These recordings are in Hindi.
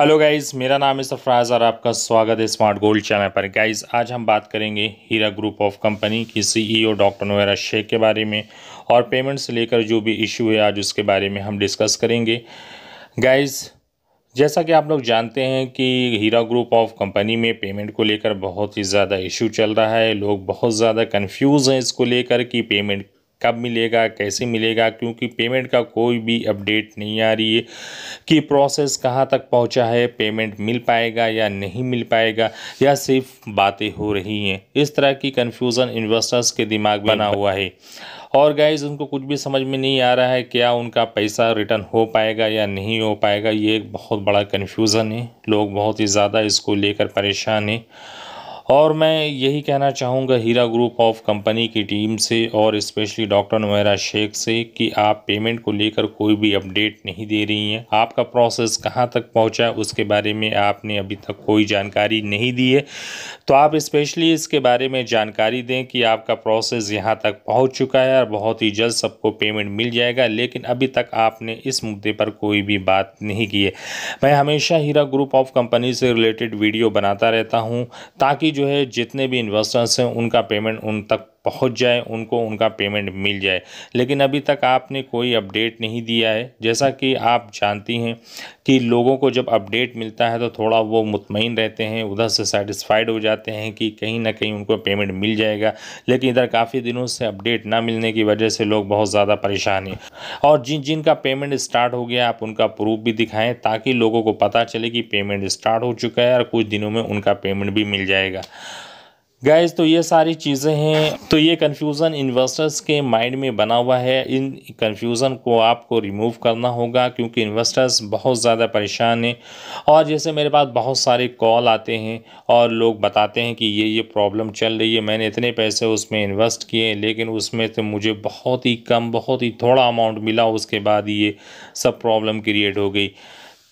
हेलो गाइस मेरा नाम है सरफराज और आपका स्वागत है स्मार्ट गोल्ड चैनल पर गाइस आज हम बात करेंगे हीरा ग्रुप ऑफ कंपनी की सीईओ डॉक्टर नोरा शेख के बारे में और पेमेंट से लेकर जो भी इशू है आज उसके बारे में हम डिस्कस करेंगे गाइस जैसा कि आप लोग जानते हैं कि हीरा ग्रुप ऑफ कंपनी में पेमेंट को लेकर बहुत ही ज़्यादा इशू चल रहा है लोग बहुत ज़्यादा कन्फ्यूज़ हैं इसको लेकर कि पेमेंट कब मिलेगा कैसे मिलेगा क्योंकि पेमेंट का कोई भी अपडेट नहीं आ रही है कि प्रोसेस कहाँ तक पहुँचा है पेमेंट मिल पाएगा या नहीं मिल पाएगा या सिर्फ बातें हो रही हैं इस तरह की कन्फ्यूज़न इन्वेस्टर्स के दिमाग बना हुआ है और गाइज उनको कुछ भी समझ में नहीं आ रहा है क्या उनका पैसा रिटर्न हो पाएगा या नहीं हो पाएगा ये एक बहुत बड़ा कन्फ्यूज़न है लोग बहुत ही ज़्यादा इसको लेकर परेशान हैं और मैं यही कहना चाहूँगा हीरा ग्रुप ऑफ कंपनी की टीम से और स्पेशली डॉक्टर नुमेरा शेख से कि आप पेमेंट को लेकर कोई भी अपडेट नहीं दे रही हैं आपका प्रोसेस कहाँ तक पहुँचा उसके बारे में आपने अभी तक कोई जानकारी नहीं दी है तो आप स्पेशली इसके बारे में जानकारी दें कि आपका प्रोसेस यहाँ तक पहुँच चुका है और बहुत ही जल्द सबको पेमेंट मिल जाएगा लेकिन अभी तक आपने इस मुद्दे पर कोई भी बात नहीं की है मैं हमेशा हीरा ग्रुप ऑफ कंपनी से रिलेटेड वीडियो बनाता रहता हूँ ताकि जो है जितने भी इन्वेस्टर्स हैं उनका पेमेंट उन तक पहुंच जाए उनको उनका पेमेंट मिल जाए लेकिन अभी तक आपने कोई अपडेट नहीं दिया है जैसा कि आप जानती हैं कि लोगों को जब अपडेट मिलता है तो थोड़ा वो मुतमिन रहते हैं उधर से सेटिस्फाइड हो जाते हैं कि कहीं ना कहीं उनको पेमेंट मिल जाएगा लेकिन इधर काफ़ी दिनों से अपडेट ना मिलने की वजह से लोग बहुत ज़्यादा परेशान हैं और जिन जिन का पेमेंट स्टार्ट हो गया आप उनका प्रूफ भी दिखाएं ताकि लोगों को पता चले कि पेमेंट स्टार्ट हो चुका है और कुछ दिनों में उनका पेमेंट भी मिल जाएगा गाइज तो ये सारी चीज़ें हैं तो ये कन्फ्यूज़न इन्वेस्टर्स के माइंड में बना हुआ है इन कन्फ्यूज़न को आपको रिमूव करना होगा क्योंकि इन्वेस्टर्स बहुत ज़्यादा परेशान हैं और जैसे मेरे पास बहुत सारे कॉल आते हैं और लोग बताते हैं कि ये ये प्रॉब्लम चल रही है मैंने इतने पैसे उसमें इन्वेस्ट किए लेकिन उसमें से तो मुझे बहुत ही कम बहुत ही थोड़ा अमाउंट मिला उसके बाद ये सब प्रॉब्लम क्रिएट हो गई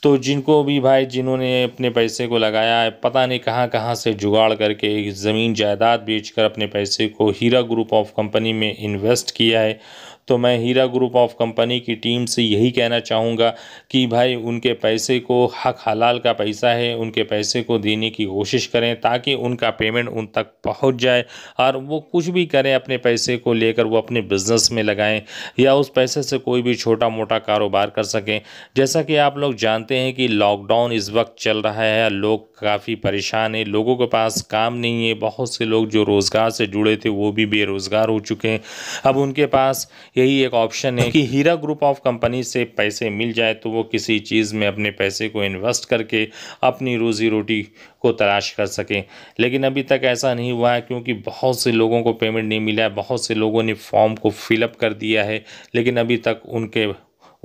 तो जिनको भी भाई जिन्होंने अपने पैसे को लगाया है पता नहीं कहाँ कहाँ से जुगाड़ करके ज़मीन जायदाद बेचकर अपने पैसे को हीरा ग्रुप ऑफ कंपनी में इन्वेस्ट किया है तो मैं हीरा ग्रुप ऑफ कंपनी की टीम से यही कहना चाहूँगा कि भाई उनके पैसे को हक हलाल का पैसा है उनके पैसे को देने की कोशिश करें ताकि उनका पेमेंट उन तक पहुँच जाए और वो कुछ भी करें अपने पैसे को लेकर वो अपने बिज़नेस में लगाएँ या उस पैसे से कोई भी छोटा मोटा कारोबार कर सकें जैसा कि आप लोग जानते हैं कि लॉकडाउन इस वक्त चल रहा है लोग काफ़ी परेशान है लोगों के पास काम नहीं है बहुत से लोग जो रोज़गार से जुड़े थे वो भी बेरोज़गार हो चुके हैं अब उनके पास यही एक ऑप्शन है कि हीरा ग्रुप ऑफ कंपनी से पैसे मिल जाए तो वो किसी चीज़ में अपने पैसे को इन्वेस्ट करके अपनी रोज़ी रोटी को तलाश कर सकें लेकिन अभी तक ऐसा नहीं हुआ है क्योंकि बहुत से लोगों को पेमेंट नहीं मिला है बहुत से लोगों ने फॉर्म को फिलअप कर दिया है लेकिन अभी तक उनके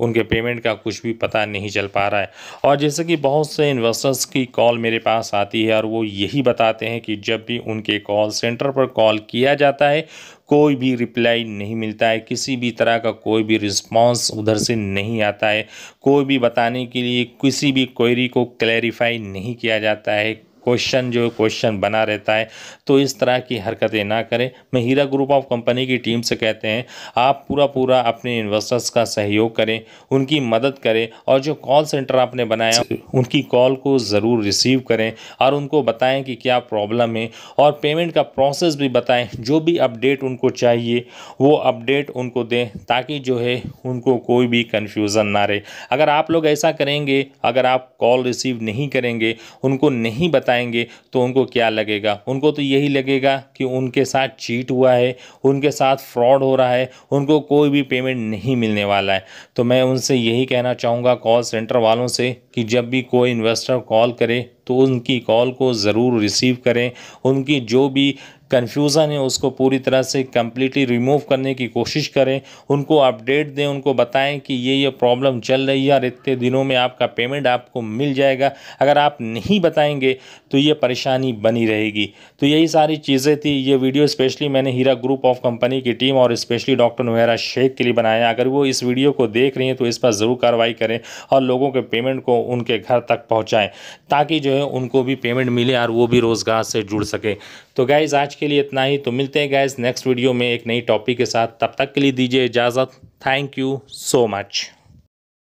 उनके पेमेंट का कुछ भी पता नहीं चल पा रहा है और जैसे कि बहुत से इन्वेस्टर्स की कॉल मेरे पास आती है और वो यही बताते हैं कि जब भी उनके कॉल सेंटर पर कॉल किया जाता है कोई भी रिप्लाई नहीं मिलता है किसी भी तरह का कोई भी रिस्पांस उधर से नहीं आता है कोई भी बताने के लिए किसी भी क्वेरी को क्लैरिफाई नहीं किया जाता है क्वेश्चन जो क्वेश्चन बना रहता है तो इस तरह की हरकतें ना करें हीरा ग्रुप ऑफ कंपनी की टीम से कहते हैं आप पूरा पूरा अपने इन्वेस्टर्स का सहयोग करें उनकी मदद करें और जो कॉल सेंटर आपने बनाया उनकी कॉल को ज़रूर रिसीव करें और उनको बताएं कि क्या प्रॉब्लम है और पेमेंट का प्रोसेस भी बताएं जो भी अपडेट उनको चाहिए वो अपडेट उनको दें ताकि जो है उनको कोई भी कन्फ्यूज़न ना रहे अगर आप लोग ऐसा करेंगे अगर आप कॉल रिसीव नहीं करेंगे उनको नहीं बताएं बताएंगे तो उनको क्या लगेगा उनको तो यही लगेगा कि उनके साथ चीट हुआ है उनके साथ फ्रॉड हो रहा है उनको कोई भी पेमेंट नहीं मिलने वाला है तो मैं उनसे यही कहना चाहूँगा कॉल सेंटर वालों से कि जब भी कोई इन्वेस्टर कॉल करे तो उनकी कॉल को ज़रूर रिसीव करें उनकी जो भी कन्फ्यूज़न है उसको पूरी तरह से कम्प्लीटली रिमूव करने की कोशिश करें उनको अपडेट दें उनको बताएं कि ये ये प्रॉब्लम चल रही है और इतने दिनों में आपका पेमेंट आपको मिल जाएगा अगर आप नहीं बताएंगे तो ये परेशानी बनी रहेगी तो यही सारी चीज़ें थी ये वीडियो स्पेशली मैंने हीरा ग्रुप ऑफ कंपनी की टीम और स्पेशली डॉक्टर नुहरा शेख के लिए बनाया अगर वो इस वीडियो को देख रही हैं तो इस पर ज़रूर कार्रवाई करें और लोगों के पेमेंट को उनके घर तक पहुँचाएँ ताकि जो है उनको भी पेमेंट मिले और वो भी रोज़गार से जुड़ सके तो गाइज़ आज के के लिए इतना ही तो मिलते हैं गैस नेक्स्ट वीडियो में एक नई टॉपिक के साथ तब तक के लिए दीजिए इजाज़त थैंक यू सो मच